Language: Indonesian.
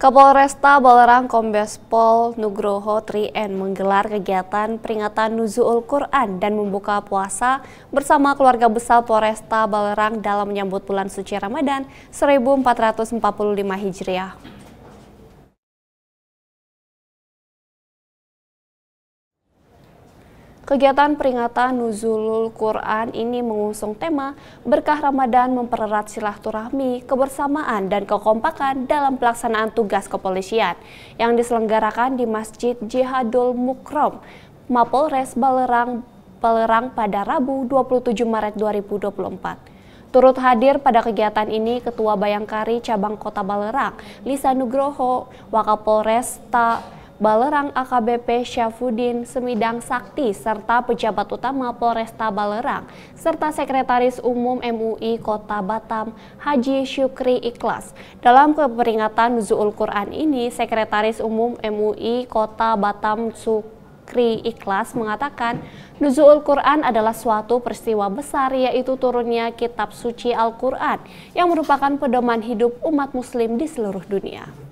Kapolresta Balerang, Kombes Pol Nugroho Trien menggelar kegiatan peringatan Nuzul Quran dan membuka puasa bersama keluarga besar Polresta Balerang dalam menyambut bulan suci Ramadan 1445 Hijriah. Kegiatan peringatan Nuzulul Quran ini mengusung tema Berkah Ramadan mempererat silaturahmi, kebersamaan, dan kekompakan dalam pelaksanaan tugas kepolisian yang diselenggarakan di Masjid Jihadul Mukrom, Mapolres Balerang, Balerang pada Rabu 27 Maret 2024. Turut hadir pada kegiatan ini Ketua Bayangkari Cabang Kota Balerang, Lisa Nugroho, Wakapolres Ta Balerang AKBP Syafudin Semidang Sakti serta pejabat utama Polresta Balerang serta Sekretaris Umum MUI Kota Batam Haji Syukri Ikhlas. Dalam keperingatan Zul Quran ini, Sekretaris Umum MUI Kota Batam Sukri Kri Ikhlas mengatakan, Nuzul Quran adalah suatu peristiwa besar yaitu turunnya kitab suci Al-Quran yang merupakan pedoman hidup umat muslim di seluruh dunia.